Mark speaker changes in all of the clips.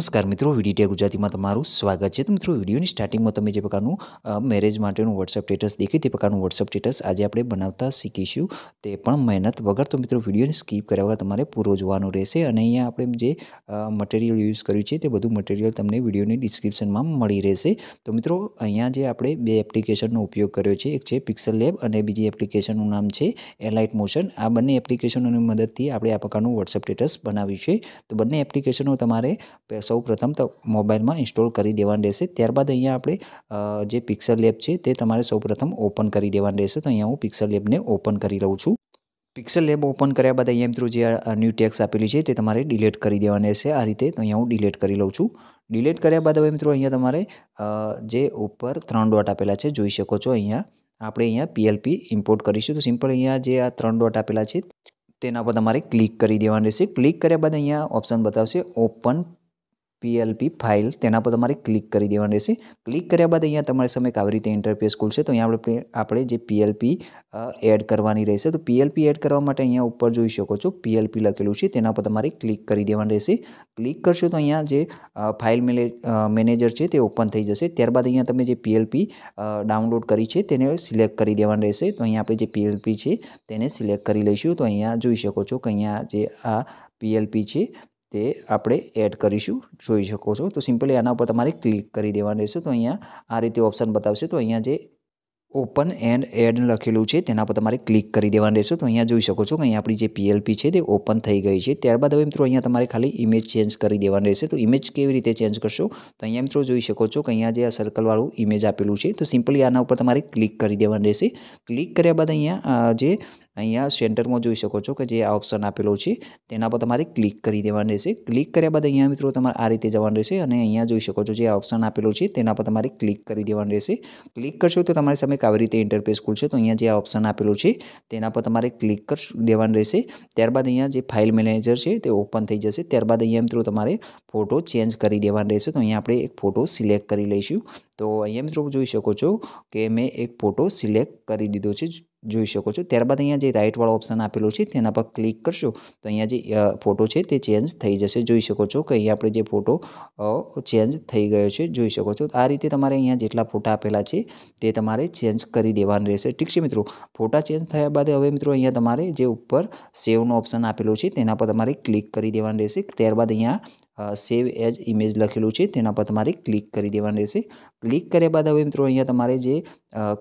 Speaker 1: નમસ્કાર મિત્રો વિડીટીઆ ગુજરાતીમાં તમારું સ્વાગત છે તો મિત્રો વિડીયોની સ્ટાર્ટિંગમાં તમે જે પ્રકારનું મેરેજ માટેનું વોટ્સઅપ સ્ટેટસ દેખ્યું તે પ્રકારનું વોટ્સઅપ સ્ટેટસ આજે આપણે બનાવતા શીખીશું તે પણ મહેનત વગર તો મિત્રો વિડીયોને સ્કીપ કર્યા વગર તમારે પૂરો જોવાનું રહેશે અને અહીંયા આપણે જે મટીરિયલ યુઝ કર્યું છે તે બધું મટીરિયલ તમને વિડીયોની ડિસ્ક્રિપ્શનમાં મળી રહેશે તો મિત્રો અહીંયા જે આપણે બે એપ્લિકેશનનો ઉપયોગ કર્યો છે એક છે પિક્સલ લેબ અને બીજી એપ્લિકેશનનું નામ છે એલાઇટ મોશન આ બંને એપ્લિકેશનોની મદદથી આપણે આ પ્રકારનું વોટ્સઅપ સ્ટેટસ બનાવ્યું છે તો બંને એપ્લિકેશનો તમારે સૌપ્રથમ મોબાઈલમાં ઇન્સ્ટોલ કરી દેવાનું રહેશે ત્યારબાદ અહીંયા આપણે જે પિક્સલ લેબ છે તે તમારે સૌપ્રથમ ઓપન કરી દેવાનું રહેશે તો અહીંયા હું પિક્સલ લેબને ઓપન કરી લઉં છું પિક્સલ લેબ ઓપન કર્યા બાદ અહીંયા એમ થ્રુ જે ન્યૂ ટેક્સ આપેલી છે તે તમારે ડિલીટ કરી દેવાની રહેશે આ રીતે તો અહીંયા હું ડિલીટ કરી લઉં છું ડિલીટ કર્યા બાદ હવે મિત્રો અહીંયા તમારે જે ઉપર ત્રણ ડોટ આપેલા છે જોઈ શકો છો અહીંયા આપણે અહીંયા પીએલપી ઇમ્પોર્ટ કરીશું તો સિમ્પલ અહીંયા જે આ ત્રણ ડોટ આપેલા છે તેના પર તમારે ક્લિક કરી દેવાનું રહેશે ક્લિક કર્યા બાદ અહીંયા ઓપ્શન બતાવશે ઓપન પીએલપી ફાઇલ તેના પર તમારે ક્લિક કરી દેવાનું રહેશે ક્લિક કર્યા બાદ અહીંયા તમારે સામે આવી રીતે ઇન્ટરફેસ ખુલશે તો અહીંયા આપણે આપણે જે પીએલપી એડ કરવાની રહેશે તો પીએલપી એડ કરવા માટે અહીંયા ઉપર જોઈ શકો છો પીએલપી લખેલું છે તેના પર તમારે ક્લિક કરી દેવાનું રહેશે ક્લિક કરશો તો અહીંયા જે ફાઇલ મેનેજર છે તે ઓપન થઈ જશે ત્યારબાદ અહીંયા તમે જે પીએલપી ડાઉનલોડ કરી છે તેને સિલેક્ટ કરી દેવાનું રહેશે તો અહીંયા આપણે જે પીએલપી છે તેને સિલેક્ટ કરી લઈશું તો અહીંયા જોઈ શકો છો કે અહીંયા જે આ પીએલપી છે તે આપણે એડ કરીશું જોઈ શકો છો તો સિમ્પલી આના ઉપર તમારે ક્લિક કરી દેવાનું રહેશે તો અહીંયા આ રીતે ઓપ્શન બતાવશે તો અહીંયા જે ઓપન એન્ડ એડ લખેલું છે તેના પર તમારે ક્લિક કરી દેવાનું રહેશે તો અહીંયા જોઈ શકો છો કે અહીંયા આપણી જે પીએલપી છે તે ઓપન થઈ ગઈ છે ત્યારબાદ હવે મિત્રો અહીંયા તમારે ખાલી ઇમેજ ચેન્જ કરી દેવાનું રહેશે તો ઇમેજ કેવી રીતે ચેન્જ કરશો તો અહીંયા મિત્રો જોઈ શકો છો કે અહીંયા જે આ સર્કલવાળું ઇમેજ આપેલું છે તો સિમ્પલી આના ઉપર તમારે ક્લિક કરી દેવાનું રહેશે ક્લિક કર્યા બાદ અહીંયા જે અહીંયા સેન્ટરમાં જોઈ શકો છો કે જે આ ઓપ્શન આપેલો છે તેના પર તમારે ક્લિક કરી દેવાનું રહેશે ક્લિક કર્યા બાદ અહીંયા મિત્રો તમારે આ રીતે જવાનું રહેશે અને અહીંયા જોઈ શકો છો જે આ ઓપ્શન આપેલો છે તેના પર તમારે ક્લિક કરી દેવાનું રહેશે ક્લિક કરશો તો તમારી સામે આવી રીતે ઇન્ટરફેસ ખુલશે તો અહીંયા જે આ ઓપ્શન આપેલો છે તેના પર તમારે ક્લિક કરી દેવાનું રહેશે ત્યારબાદ અહીંયા જે ફાઇલ મેનેજર છે તે ઓપન થઈ જશે ત્યારબાદ અહીંયા મિત્રો તમારે ફોટો ચેન્જ કરી દેવાનો રહેશે તો અહીંયા આપણે એક ફોટો સિલેક્ટ કરી લઈશું તો અહીંયા મિત્રો જોઈ શકો છો કે મેં એક ફોટો સિલેક્ટ કરી દીધો છે જોઈ શકો છો ત્યારબાદ અહીંયા જે રાઇટવાળો ઓપ્શન આપેલું છે તેના પર ક્લિક કરશો તો અહીંયા જે ફોટો છે તે ચેન્જ થઈ જશે જોઈ શકો છો કે અહીંયા આપણે જે ફોટો ચેન્જ થઈ ગયો છે જોઈ શકો છો આ રીતે તમારે અહીંયા જેટલા ફોટા આપેલા છે તે તમારે ચેન્જ કરી દેવાનું રહેશે ઠીક છે મિત્રો ફોટા ચેન્જ થયા બાદ હવે મિત્રો અહીંયા તમારે જે ઉપર સેવનો ઓપ્શન આપેલો છે તેના પર તમારે ક્લિક કરી દેવાનું રહેશે ત્યારબાદ અહીંયા સેવ એઝ ઇમેજ લખેલું છે તેના પર તમારે ક્લિક કરી દેવાનું રહેશે ક્લિક કર્યા બાદ હવે મિત્રો અહીંયા તમારે જે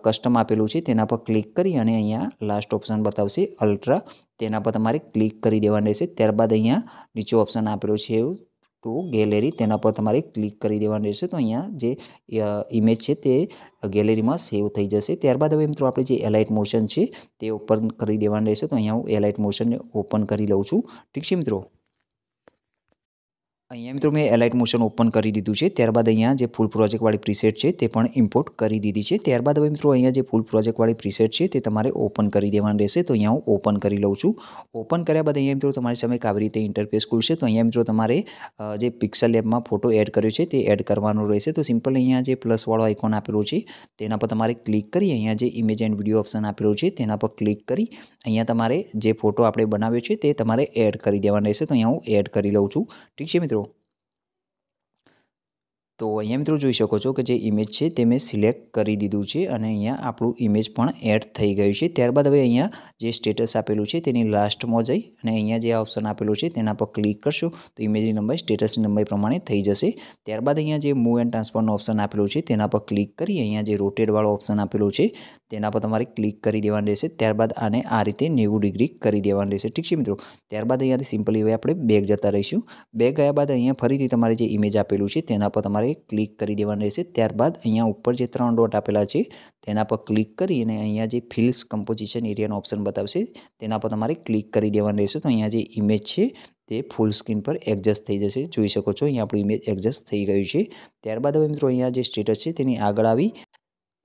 Speaker 1: કસ્ટમ આપેલું છે તેના પર ક્લિક કરી અને અહીંયા લાસ્ટ ઓપ્શન બતાવશે અલ્ટ્રા તેના પર તમારે ક્લિક કરી દેવાનું રહેશે ત્યારબાદ અહીંયા નીચે ઓપ્શન આપેલો છે ટુ ગેલેરી તેના પર તમારે ક્લિક કરી દેવાનું રહેશે તો અહીંયા જે ઇમેજ છે તે ગેલેરીમાં સેવ થઈ જશે ત્યારબાદ હવે મિત્રો આપણે જે એલાઇટ મોશન છે તે ઓપન કરી દેવાનું રહેશે તો અહીંયા હું એલાઇટ મોશનને ઓપન કરી લઉં છું ઠીક છે મિત્રો અહીંયા મિત્રો મેં એલાઇટ મોશન ઓપન કરી દીધું છે ત્યારબાદ અહીંયા જે ફૂલ પ્રોજેક્ટવાળી પ્રીસેટ છે તે પણ ઇમ્પોર્ટ કરી દીધી છે ત્યારબાદ હવે મિત્રો અહીંયા જે ફૂલ પ્રોજેક્ટવાળી પ્રીસેટ છે તે તમારે ઓપન કરી દેવાનું રહેશે તો અહીંયા હું ઓપન કરી લઉં છું ઓપન કર્યા બાદ અહીંયા મિત્રો તમારી સામે કાવી રીતે ઇન્ટરફેસ ખુલશે તો અહીંયા મિત્રો તમારે જે પિક્સલ લેબમાં ફોટો એડ કર્યો છે તે એડ કરવાનો રહેશે તો સિમ્પલ અહીંયા જે પ્લસવાળો આઇકોન આપેલો છે તેના પર તમારે ક્લિક કરી અહીંયા જે ઇમેજ એન્ડ વિડીયો ઓપ્શન આપેલો છે તેના પર ક્લિક કરી અહીંયા તમારે જે ફોટો આપણે બનાવ્યો છે તે તમારે એડ કરી દેવાનો રહેશે તો અહીંયા હું એડ કરી લઉં છું ઠીક છે મિત્રો તો અહીંયા મિત્રો જોઈ શકો છો કે જે ઇમેજ છે તે મેં સિલેક્ટ કરી દીધું છે અને અહીંયા આપણું ઇમેજ પણ એડ થઈ ગયું છે ત્યારબાદ હવે અહીંયા જે સ્ટેટસ આપેલું છે તેની લાસ્ટમાં જઈ અને અહીંયા જે ઓપ્શન આપેલું છે તેના પર ક્લિક કરશો તો ઇમેજની નંબર સ્ટેટસની નંબર પ્રમાણે થઈ જશે ત્યારબાદ અહીંયા જે મૂવ એન્ડ ટ્રાન્સફરનો ઓપ્શન આપેલું છે તેના પર ક્લિક કરી અહીંયા જે રોટેડવાળો ઓપ્શન આપેલો છે તેના પર તમારે ક્લિક કરી દેવાનું રહેશે ત્યારબાદ આને આ રીતે નેવું ડિગ્રી કરી દેવાનું રહેશે ઠીક છે મિત્રો ત્યારબાદ અહીંયાથી સિમ્પલી હવે આપણે બેગ જતા રહીશું બેગ ગયા બાદ અહીંયા ફરીથી તમારે જે ઇમેજ આપેલું છે તેના પર તમારે ક્લિક કરી દેવાનું રહેશે ત્યારબાદ અહીંયા ઉપર જે ત્રણ ડોટ આપેલા છે તેના પર ક્લિક કરી અને અહીંયા જે ફિલ્સ કમ્પોઝિશન એરિયાનો ઓપ્શન બતાવશે તેના પર તમારે ક્લિક કરી દેવાનું રહેશે તો અહીંયા જે ઇમેજ છે તે ફૂલ સ્ક્રીન પર એડજસ્ટ થઈ જશે જોઈ શકો છો અહીંયા આપણું ઇમેજ એડજસ્ટ થઈ ગયું છે ત્યારબાદ હવે મિત્રો અહીંયા જે સ્ટેટસ છે તેની આગળ આવી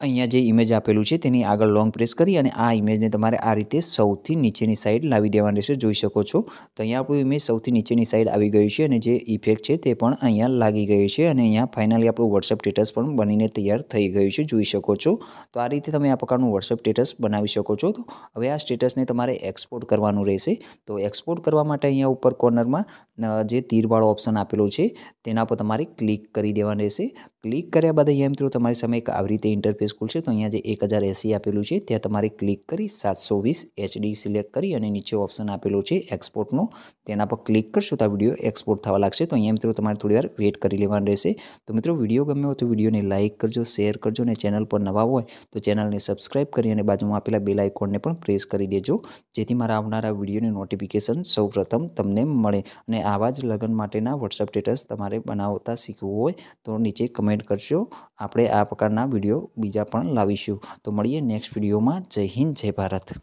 Speaker 1: અહીંયા જે ઇમેજ આપેલું છે તેની આગળ લોંગ પ્રેસ કરી અને આ ઇમેજને તમારે આ રીતે સૌથી નીચેની સાઈડ લાવી દેવાની રહેશે જોઈ શકો છો તો અહીંયા આપણું ઇમેજ સૌથી નીચેની સાઈડ આવી ગયું છે અને જે ઇફેક્ટ છે તે પણ અહીંયા લાગી ગયું છે અને અહીંયા ફાઇનલી આપણું વોટ્સઅપ સ્ટેટસ પણ બનીને તૈયાર થઈ ગયું છે જોઈ શકો છો તો આ રીતે તમે આ પ્રકારનું વોટ્સઅપ સ્ટેટસ બનાવી શકો છો તો હવે આ સ્ટેટસને તમારે એક્સપોર્ટ કરવાનું રહેશે તો એક્સપોર્ટ કરવા માટે અહીંયા ઉપર કોર્નરમાં જે તીરવાળો ઓપ્શન આપેલો છે તેના પર તમારે ક્લિક કરી દેવાનું રહેશે ક્લિક કર્યા બાદ અહીંયા મિત્રો તમારી સામે એક આવી રીતે ઇન્ટરફેસ ખુલશે તો અહીંયા જે એક હજાર એસી આપેલું છે ત્યાં તમારે ક્લિક કરી સાતસો વીસ એચડી સિલેક્ટ કરી અને નીચે ઓપ્શન આપેલો છે એક્સપોર્ટનો તેના પર ક્લિક કરશો તો આ વિડીયો એક્સપોર્ટ થવા લાગશે તો અહીંયા મિત્રો તમારે થોડીવાર વેટ કરી લેવાનું રહેશે તો મિત્રો વિડીયો ગમે હોય તો વિડીયોને લાઇક કરજો શેર કરજો અને ચેનલ પર નવા હોય તો ચેનલને સબસ્ક્રાઇબ કરી અને બાજુમાં આપેલા બેલ આઇકોનને પણ પ્રેસ કરી દેજો જેથી મારા આવનારા વિડીયોની નોટિફિકેશન સૌપ્રથમ તમને મળે અને આવા જ લગ્ન માટેના વોટ્સઅપ સ્ટેટસ તમારે બનાવતા શીખવું હોય તો નીચે કમેન્ટ કરશો આપણે આ પ્રકારના વિડીયો બીજા પણ લાવીશું તો મળીએ નેક્સ્ટ વિડીયોમાં જય હિન્દ જય ભારત